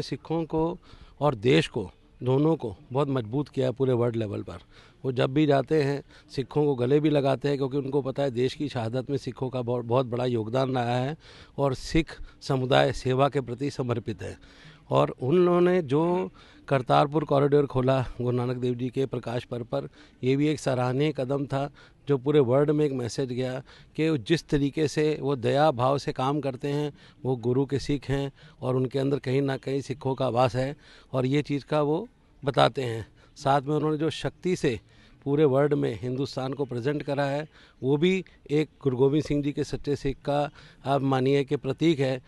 उन्होंने सिखों को और देश को दोनों को बहुत मजबूत किया है पूरे वर्ल्ड लेवल पर वो जब भी जाते हैं सिखों को गले भी लगाते हैं क्योंकि उनको पता है देश की शहादत में सिखों का बहुत बहुत बड़ा योगदान रहा है और सिख समुदाय सेवा के प्रति समर्पित है और उन लोगों ने जो करतारपुर कॉरिडोर खोला गुरु नानक देव जी के प्रकाश पर्व पर यह भी एक सराहनीय कदम था जो पूरे वर्ल्ड में एक मैसेज गया कि जिस तरीके से वो दया भाव से काम करते हैं वो गुरु के सिख हैं और उनके अंदर कहीं ना कहीं सिखों का आवास है और ये चीज़ का वो बताते हैं साथ में उन्होंने जो शक्ति से पूरे वर्ल्ड में हिंदुस्तान को प्रेजेंट करा है वो भी एक गुरु गोविंद सिंह जी के सच्चे सिख का आप मानिए कि प्रतीक है